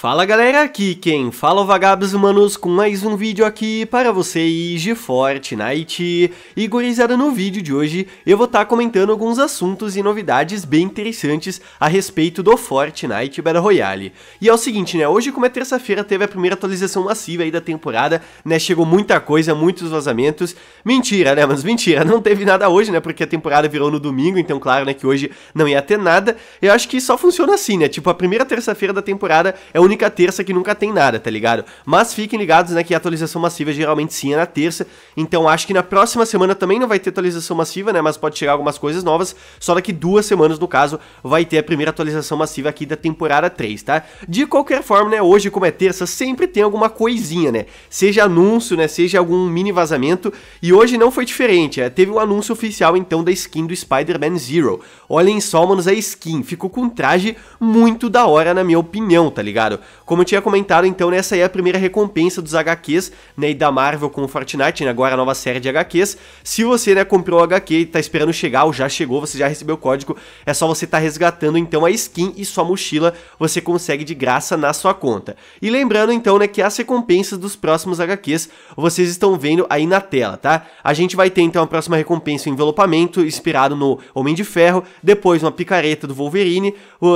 Fala galera, aqui quem fala é vagabos humanos com mais um vídeo aqui para vocês de Fortnite e gurizada no vídeo de hoje eu vou estar tá comentando alguns assuntos e novidades bem interessantes a respeito do Fortnite Battle Royale e é o seguinte né, hoje como é terça-feira teve a primeira atualização massiva aí da temporada né, chegou muita coisa, muitos vazamentos mentira né, mas mentira, não teve nada hoje né, porque a temporada virou no domingo então claro né que hoje não ia ter nada, eu acho que só funciona assim né, tipo a primeira terça-feira da temporada é o única terça que nunca tem nada, tá ligado? Mas fiquem ligados, né, que a atualização massiva geralmente sim é na terça, então acho que na próxima semana também não vai ter atualização massiva, né, mas pode chegar algumas coisas novas, só daqui duas semanas, no caso, vai ter a primeira atualização massiva aqui da temporada 3, tá? De qualquer forma, né, hoje como é terça, sempre tem alguma coisinha, né, seja anúncio, né, seja algum mini vazamento, e hoje não foi diferente, é, teve um anúncio oficial, então, da skin do Spider-Man Zero. Olhem só, manos, a skin, ficou com um traje muito da hora, na minha opinião, tá ligado? Como eu tinha comentado, então, nessa aí é a primeira recompensa dos HQs, né, e da Marvel com o Fortnite, né, agora a nova série de HQs. Se você, né, comprou o HQ e tá esperando chegar, ou já chegou, você já recebeu o código, é só você tá resgatando, então, a skin e sua mochila, você consegue de graça na sua conta. E lembrando, então, né, que as recompensas dos próximos HQs, vocês estão vendo aí na tela, tá? A gente vai ter, então, a próxima recompensa, o envelopamento, inspirado no Homem de Ferro, depois uma picareta do Wolverine,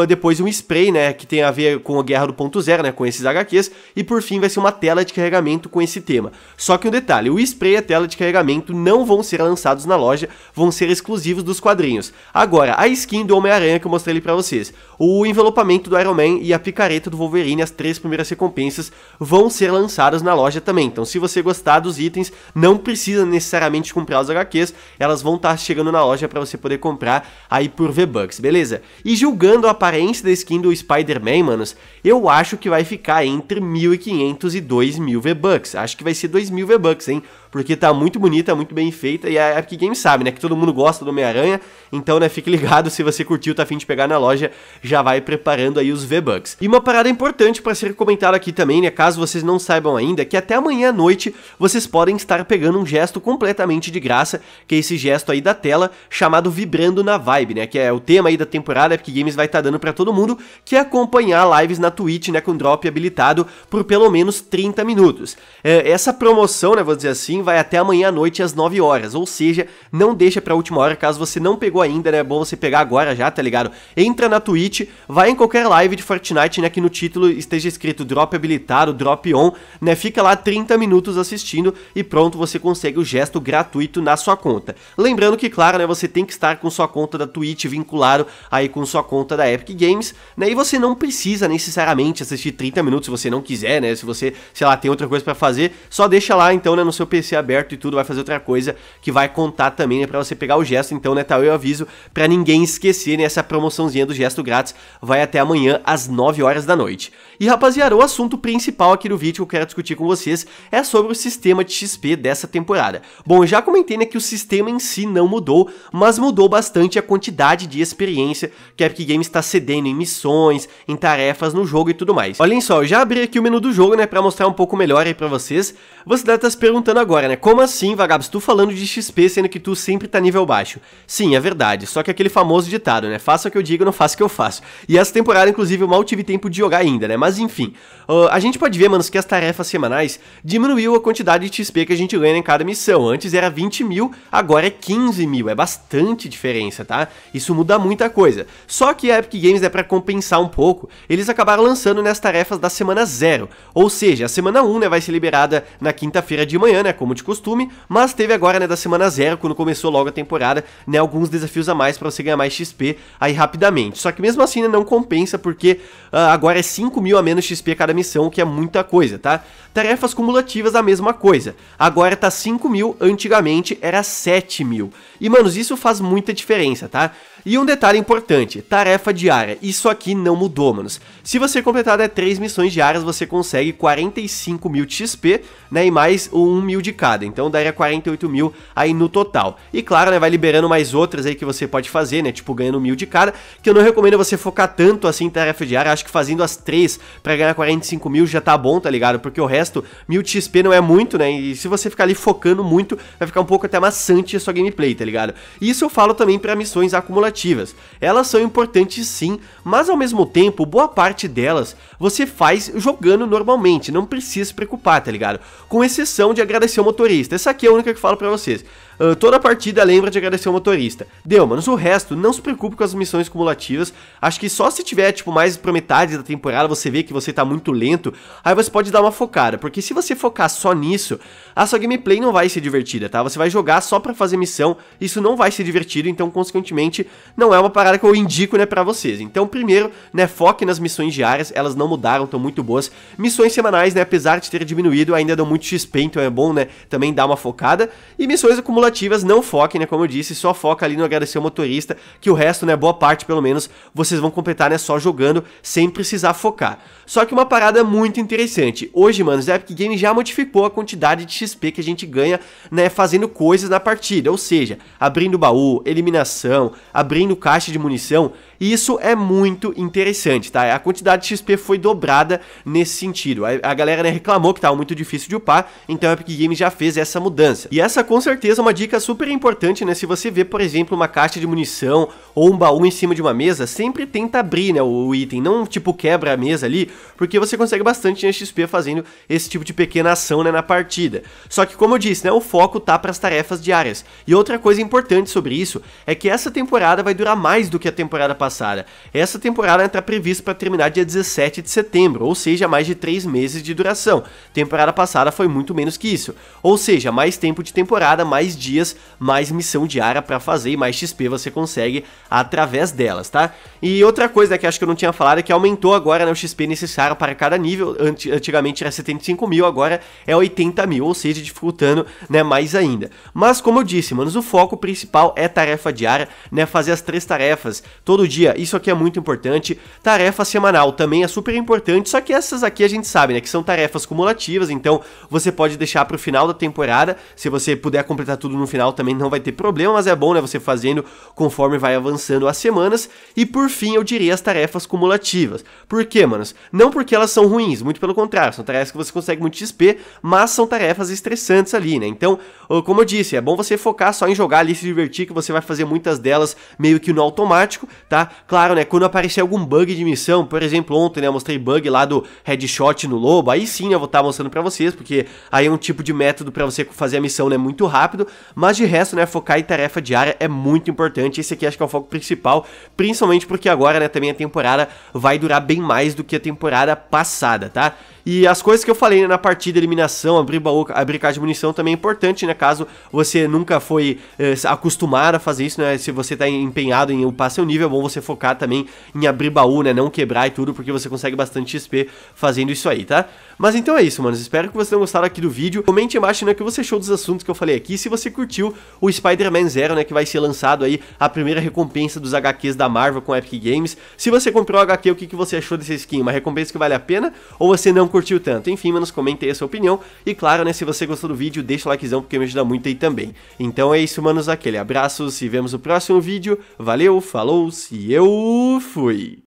depois um spray, né, que tem a ver com a Guerra do Ponto 3.0, né, com esses HQs, e por fim vai ser uma tela de carregamento com esse tema. Só que um detalhe, o spray e a tela de carregamento não vão ser lançados na loja, vão ser exclusivos dos quadrinhos. Agora, a skin do Homem-Aranha que eu mostrei ali pra vocês, o envelopamento do Iron Man e a picareta do Wolverine, as três primeiras recompensas, vão ser lançadas na loja também. Então se você gostar dos itens, não precisa necessariamente comprar os HQs, elas vão estar tá chegando na loja para você poder comprar aí por V-Bucks, beleza? E julgando a aparência da skin do Spider-Man, manos, eu acho acho que vai ficar entre 1.500 e 2.000 V-Bucks. Acho que vai ser 2.000 V-Bucks, hein? porque tá muito bonita, muito bem feita, e a Epic Games sabe, né, que todo mundo gosta do Homem-Aranha, então, né, fique ligado, se você curtiu, tá afim de pegar na loja, já vai preparando aí os V-Bucks. E uma parada importante para ser comentada aqui também, né, caso vocês não saibam ainda, que até amanhã à noite vocês podem estar pegando um gesto completamente de graça, que é esse gesto aí da tela, chamado Vibrando na Vibe, né, que é o tema aí da temporada, Epic Games vai estar tá dando para todo mundo, que é acompanhar lives na Twitch, né, com drop habilitado por pelo menos 30 minutos. É, essa promoção, né, vou dizer assim, vai até amanhã à noite às 9 horas, ou seja, não deixa pra última hora, caso você não pegou ainda, né, é bom você pegar agora já, tá ligado? Entra na Twitch, vai em qualquer live de Fortnite, né, que no título esteja escrito drop habilitado, drop on, né, fica lá 30 minutos assistindo e pronto, você consegue o gesto gratuito na sua conta. Lembrando que, claro, né, você tem que estar com sua conta da Twitch vinculado aí com sua conta da Epic Games, né, e você não precisa necessariamente assistir 30 minutos se você não quiser, né, se você, sei lá, tem outra coisa para fazer, só deixa lá então, né, no seu PC ser aberto e tudo, vai fazer outra coisa que vai contar também, né, pra você pegar o gesto. Então, né, tá eu aviso pra ninguém esquecer, né, essa promoçãozinha do gesto grátis vai até amanhã às 9 horas da noite. E, rapaziada, o assunto principal aqui do vídeo que eu quero discutir com vocês é sobre o sistema de XP dessa temporada. Bom, eu já comentei, né, que o sistema em si não mudou, mas mudou bastante a quantidade de experiência que a Epic Games está cedendo em missões, em tarefas no jogo e tudo mais. Olhem só, eu já abri aqui o menu do jogo, né, pra mostrar um pouco melhor aí pra vocês. Você deve estar tá se perguntando agora, agora, né? Como assim, vagabos? Tu falando de XP sendo que tu sempre tá nível baixo. Sim, é verdade. Só que aquele famoso ditado, né? Faça o que eu digo, não faça o que eu faço. E essa temporada, inclusive, eu mal tive tempo de jogar ainda, né? Mas enfim. Uh, a gente pode ver, manos, que as tarefas semanais diminuiu a quantidade de XP que a gente ganha em cada missão. Antes era 20 mil, agora é 15 mil. É bastante diferença, tá? Isso muda muita coisa. Só que a Epic Games é né, para compensar um pouco. Eles acabaram lançando nas tarefas da semana zero. Ou seja, a semana 1 um, né, vai ser liberada na quinta-feira de manhã, né? Como como de costume, mas teve agora, né, da semana zero, quando começou logo a temporada, né, alguns desafios a mais para você ganhar mais XP aí rapidamente. Só que mesmo assim, né, não compensa, porque uh, agora é 5 mil a menos XP cada missão, o que é muita coisa, tá? Tarefas cumulativas, a mesma coisa. Agora tá 5 mil, antigamente era 7 mil. E, manos, isso faz muita diferença, tá? E um detalhe importante, tarefa diária, isso aqui não mudou, manos. Se você completar 3 né, missões diárias, você consegue 45 mil XP, né, e mais 1 mil de cada, então daria 48 mil aí no total. E claro, né, vai liberando mais outras aí que você pode fazer, né, tipo ganhando mil de cada, que eu não recomendo você focar tanto assim em tarefa diária, acho que fazendo as três para ganhar 45 mil já tá bom, tá ligado? Porque o resto, mil XP não é muito, né, e se você ficar ali focando muito, vai ficar um pouco até maçante a sua gameplay, tá ligado? E isso eu falo também para missões acumulativas, elas são importantes sim, mas ao mesmo tempo, boa parte delas você faz jogando normalmente, não precisa se preocupar, tá ligado? Com exceção de agradecer seu motorista. Essa aqui é a única que eu falo para vocês. Ah, toda a partida lembra de agradecer o motorista. Deu, manos, o resto, não se preocupe com as missões cumulativas. Acho que só se tiver, tipo, mais pra metade da temporada você vê que você tá muito lento, aí você pode dar uma focada. Porque se você focar só nisso, a sua gameplay não vai ser divertida, tá? Você vai jogar só pra fazer missão, isso não vai ser divertido, então, consequentemente, não é uma parada que eu indico, né, pra vocês. Então, primeiro, né, foque nas missões diárias, elas não mudaram, estão muito boas. Missões semanais, né, apesar de ter diminuído, ainda dão muito XP, então é bom, né, também dar uma focada. E missões acumulativas não foquem, né? Como eu disse, só foca ali no agradecer ao motorista, que o resto, né? Boa parte, pelo menos, vocês vão completar, né? Só jogando, sem precisar focar. Só que uma parada muito interessante. Hoje, mano, o Epic Games já modificou a quantidade de XP que a gente ganha, né? Fazendo coisas na partida, ou seja, abrindo baú, eliminação, abrindo caixa de munição. E isso é muito interessante, tá? A quantidade de XP foi dobrada nesse sentido. A, a galera né, reclamou que estava muito difícil de upar, então a Epic Games já fez essa mudança. E essa com certeza é uma dica super importante, né? Se você vê, por exemplo, uma caixa de munição ou um baú em cima de uma mesa, sempre tenta abrir, né, o item, não tipo quebra a mesa ali, porque você consegue bastante né, XP fazendo esse tipo de pequena ação, né, na partida. Só que como eu disse, né, o foco tá para as tarefas diárias. E outra coisa importante sobre isso é que essa temporada vai durar mais do que a temporada passada passada. Essa temporada está prevista para terminar dia 17 de setembro, ou seja, mais de 3 meses de duração. Temporada passada foi muito menos que isso. Ou seja, mais tempo de temporada, mais dias, mais missão diária para fazer e mais XP você consegue através delas, tá? E outra coisa que acho que eu não tinha falado é que aumentou agora né, o XP necessário para cada nível. Antigamente era 75 mil, agora é 80 mil, ou seja, dificultando né, mais ainda. Mas como eu disse, manos, o foco principal é tarefa diária, né? Fazer as três tarefas todo dia dia, isso aqui é muito importante. Tarefa semanal também é super importante, só que essas aqui a gente sabe, né, que são tarefas cumulativas, então você pode deixar para o final da temporada, se você puder completar tudo no final também não vai ter problema, mas é bom, né, você fazendo conforme vai avançando as semanas. E por fim, eu diria as tarefas cumulativas. Por quê, manos? Não porque elas são ruins, muito pelo contrário, são tarefas que você consegue muito XP, mas são tarefas estressantes ali, né? Então, como eu disse, é bom você focar só em jogar ali, se divertir, que você vai fazer muitas delas meio que no automático, tá? Claro, né, quando aparecer algum bug de missão, por exemplo, ontem, né, eu mostrei bug lá do headshot no lobo, aí sim eu vou estar tá mostrando pra vocês, porque aí é um tipo de método pra você fazer a missão, né, muito rápido, mas de resto, né, focar em tarefa diária é muito importante, esse aqui acho que é o foco principal, principalmente porque agora, né, também a temporada vai durar bem mais do que a temporada passada, tá? E as coisas que eu falei né, na partida, eliminação, abrir baú, abrir caixa de munição também é importante, né? Caso você nunca foi eh, acostumado a fazer isso, né? Se você tá empenhado em upar seu nível, é bom você focar também em abrir baú, né? Não quebrar e tudo, porque você consegue bastante XP fazendo isso aí, tá? Mas então é isso, mano Espero que vocês tenham gostado aqui do vídeo. Comente embaixo, né, o que você achou dos assuntos que eu falei aqui. Se você curtiu o Spider-Man Zero, né, que vai ser lançado aí a primeira recompensa dos HQs da Marvel com Epic Games. Se você comprou o HQ, o que, que você achou desse skin? Uma recompensa que vale a pena? Ou você não curtiu tanto. Enfim, manos, comenta aí a sua opinião. E claro, né, se você gostou do vídeo, deixa o likezão porque me ajuda muito aí também. Então é isso, manos, aquele abraço, se vemos no próximo vídeo. Valeu, falou, se eu fui!